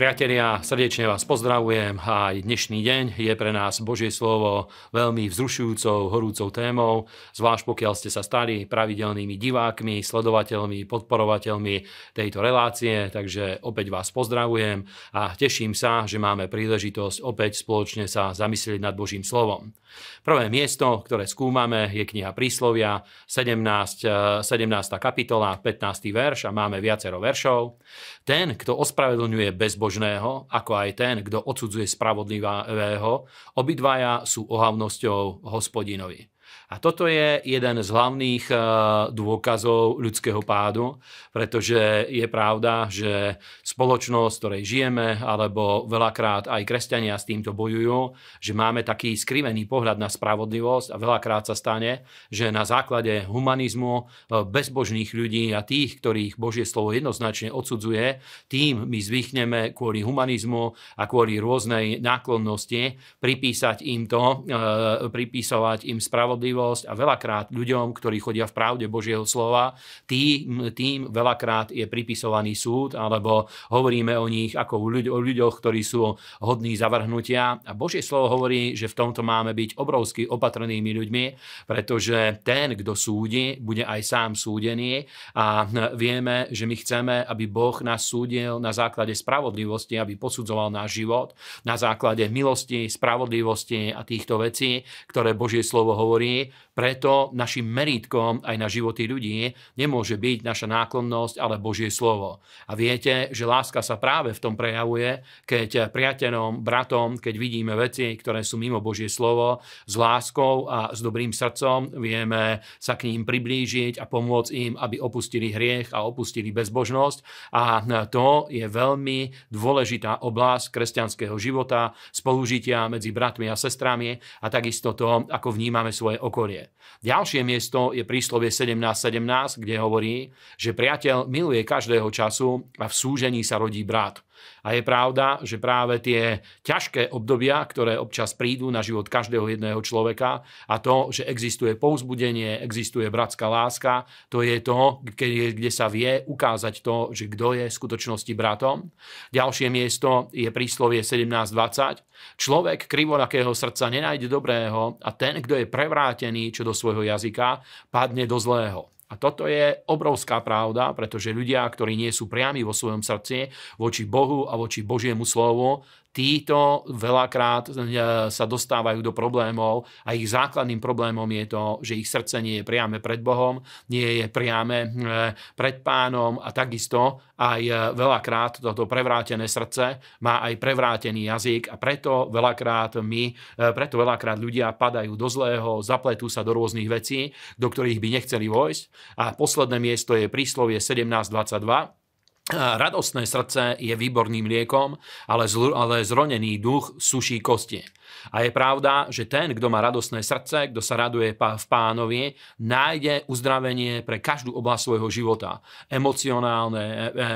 Priatelia, srdečne vás pozdravujem a aj dnešný deň je pre nás Božie slovo veľmi vzrušujúcou, horúcou témou, zvlášť pokiaľ ste sa stali pravidelnými divákmi, sledovateľmi, podporovateľmi tejto relácie, takže opäť vás pozdravujem a teším sa, že máme príležitosť opäť spoločne sa zamyslieť nad Božím slovom. Prvé miesto, ktoré skúmame, je kniha Príslovia, 17, 17. Eh, kapitola, 15. verš a máme viacero veršov. Ten, kto ospravedlňuje bezbožnosť, bezbožného, ako aj ten, kto odsudzuje spravodlivého, obidvaja sú ohavnosťou hospodinovi. A toto je jeden z hlavných eh, dôkazov ľudského pádu, pretože je pravda, že spoločnosť, v ktorej žijeme, alebo veľakrát aj kresťania s týmto bojujú, že máme taký skrivený pohľad na spravodlivosť a veľakrát sa stane, že na základe humanizmu eh, bezbožných ľudí a tých, ktorých Božie slovo jednoznačne odsudzuje, tým my zvykneme kvôli humanizmu a kvôli rôznej náklonnosti pripísať im to, eh, pripísovať im spravodlivosť spravodlivosť a veľakrát ľuďom, ktorí chodia v pravde Božieho slova, tým, tým veľakrát je pripisovaný súd, alebo hovoríme o nich ako o ľuďoch, ktorí sú hodní zavrhnutia. A Božie slovo hovorí, že v tomto máme byť obrovsky opatrnými ľuďmi, pretože ten, kto súdi, bude aj sám súdený a hm, vieme, že my chceme, aby Boh nás súdil na základe spravodlivosti, aby posudzoval náš život na základe milosti, spravodlivosti a týchto vecí, ktoré Božie slovo hovorí preto našim meritkom aj na životy ľudí nemôže byť naša náklonnosť, ale Božie slovo. A viete, že láska sa práve v tom prejavuje, keď priateľom, bratom, keď vidíme veci, ktoré sú mimo Božie slovo, s láskou a s dobrým srdcom vieme sa k ním priblížiť a pomôcť im, aby opustili hriech a opustili bezbožnosť. A to je veľmi dôležitá oblasť kresťanského života, spolužitia medzi bratmi a sestrami a takisto to, ako vnímame svoje okolie okolie. Ďalšie miesto je príslovie 17.17, 17, kde hovorí, že priateľ miluje každého času a v súžení sa rodí brat. A je pravda, že práve tie ťažké obdobia, ktoré občas prídu na život každého jedného človeka a to, že existuje pouzbudenie, existuje bratská láska, to je to, kde sa vie ukázať to, že kto je v skutočnosti bratom. Ďalšie miesto je príslovie 17.20. Človek krivorakého srdca nenájde dobrého a ten, kto je prevrátený čo do svojho jazyka, padne do zlého. A toto je obrovská pravda, pretože ľudia, ktorí nie sú priami vo svojom srdci voči Bohu a voči Božiemu slovu, títo veľakrát eh, sa dostávajú do problémov a ich základným problémom je to, že ich srdce nie je priame pred Bohom, nie je priame eh, pred pánom a takisto aj eh, veľakrát toto prevrátené srdce má aj prevrátený jazyk a preto veľakrát my, preto veľakrát ľudia padajú do zlého, zapletú sa do rôznych vecí, do ktorých by nechceli vojsť a posledné miesto je príslovie 1722, Radostné srdce je výborným liekom, ale, zl- ale zronený duch suší kostie. A je pravda, že ten, kto má radostné srdce, kto sa raduje v pánovi, nájde uzdravenie pre každú oblasť svojho života. Emocionálne, e, e, e,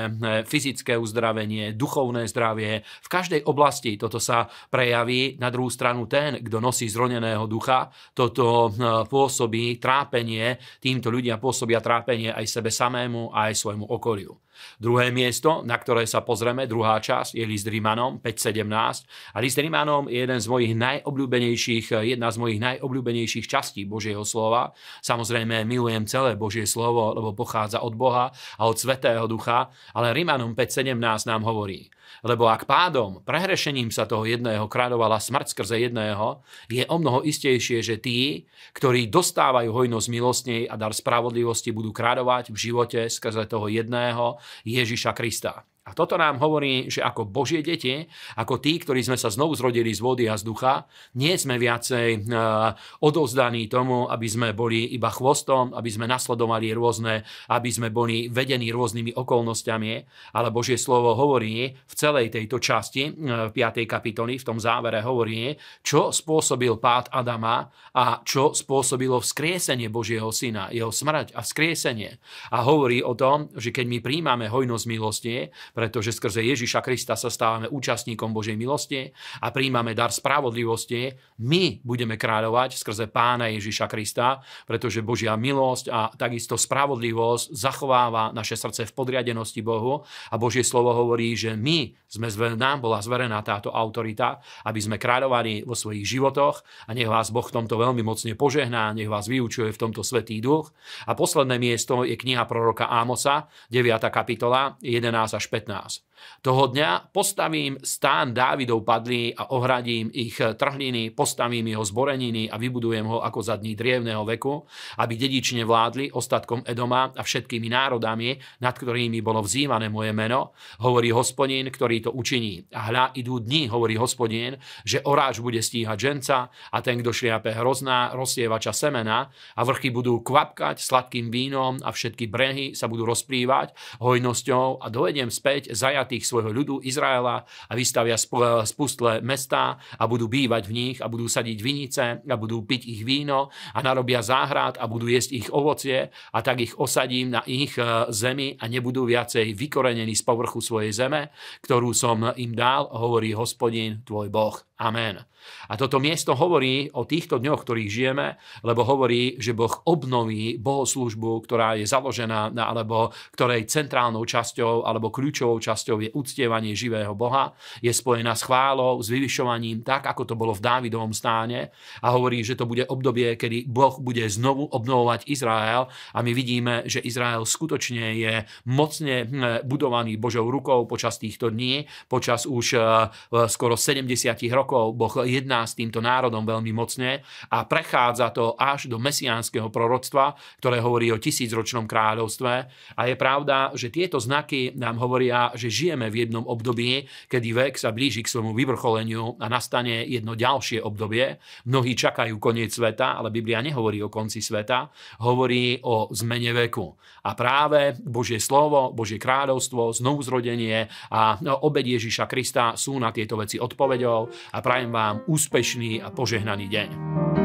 fyzické uzdravenie, duchovné zdravie. V každej oblasti toto sa prejaví. Na druhú stranu ten, kto nosí zroneného ducha, toto pôsobí trápenie, týmto ľudia pôsobia trápenie aj sebe samému, aj svojmu okoliu. Druhé Druhé miesto, na ktoré sa pozrieme, druhá časť, je list Rímanom 5.17. A list Rímanom je jeden z mojich najobľúbenejších, jedna z mojich najobľúbenejších častí Božieho slova. Samozrejme, milujem celé Božie slovo, lebo pochádza od Boha a od Svetého Ducha, ale Rímanom 5.17 nám hovorí, lebo ak pádom, prehrešením sa toho jedného kráľovala smrť skrze jedného, je o mnoho istejšie, že tí, ktorí dostávajú hojnosť milostnej a dar spravodlivosti, budú kráľovať v živote skrze toho jedného Ježiš Ježiša Krista. A toto nám hovorí, že ako Božie deti, ako tí, ktorí sme sa znovu zrodili z vody a z ducha, nie sme viacej eh, odovzdaní tomu, aby sme boli iba chvostom, aby sme nasledovali rôzne, aby sme boli vedení rôznymi okolnostiami, ale Božie slovo hovorí v celej tejto časti, eh, v 5. kapitoli, v tom závere hovorí, čo spôsobil pád Adama a čo spôsobilo vzkriesenie Božieho syna, jeho smrť a vzkriesenie. A hovorí o tom, že keď my príjmame hojnosť milosti, pretože skrze Ježiša Krista sa stávame účastníkom Božej milosti a príjmame dar spravodlivosti. My budeme kráľovať skrze Pána Ježiša Krista, pretože Božia milosť a takisto spravodlivosť zachováva naše srdce v podriadenosti Bohu a Božie slovo hovorí, že my sme, nám bola zverená táto autorita, aby sme kráľovali vo svojich životoch a nech vás Boh v tomto veľmi mocne požehná, nech vás vyučuje v tomto Svetý Duch. A posledné miesto je kniha proroka Ámosa, 9. kapitola, 11 až 15 toho dňa postavím stán Dávidov padlí a ohradím ich trhliny, postavím jeho zboreniny a vybudujem ho ako za dní drievného veku, aby dedične vládli ostatkom Edoma a všetkými národami, nad ktorými bolo vzývané moje meno, hovorí hospodin, ktorý to učiní. A hľa idú dni, hovorí hospodin, že oráč bude stíhať ženca a ten, kto šliape hrozná, rozsievača semena a vrchy budú kvapkať sladkým vínom a všetky brehy sa budú rozplývať hojnosťou a dovedem späť späť zajatých svojho ľudu Izraela a vystavia spustlé mestá a budú bývať v nich a budú sadiť vinice a budú piť ich víno a narobia záhrad a budú jesť ich ovocie a tak ich osadím na ich e, zemi a nebudú viacej vykorenení z povrchu svojej zeme, ktorú som im dal, hovorí hospodin tvoj Boh. Amen. A toto miesto hovorí o týchto dňoch, ktorých žijeme, lebo hovorí, že Boh obnoví bohoslužbu, ktorá je založená, alebo ktorej centrálnou časťou alebo kľúčovou časťou je uctievanie živého Boha, je spojená s chválou, s vyvyšovaním, tak ako to bolo v Dávidovom stáne a hovorí, že to bude obdobie, kedy Boh bude znovu obnovovať Izrael a my vidíme, že Izrael skutočne je mocne hm, budovaný Božou rukou počas týchto dní, počas už eh, eh, skoro 70 rokov prorokov Boh jedná s týmto národom veľmi mocne a prechádza to až do mesiánskeho proroctva, ktoré hovorí o tisícročnom kráľovstve. A je pravda, že tieto znaky nám hovoria, že žijeme v jednom období, kedy vek sa blíži k svojmu vyvrcholeniu a nastane jedno ďalšie obdobie. Mnohí čakajú koniec sveta, ale Biblia nehovorí o konci sveta, hovorí o zmene veku. A práve Božie slovo, Božie kráľovstvo, znovuzrodenie a obed Ježiša Krista sú na tieto veci odpovedou a prajem vám úspešný a požehnaný deň.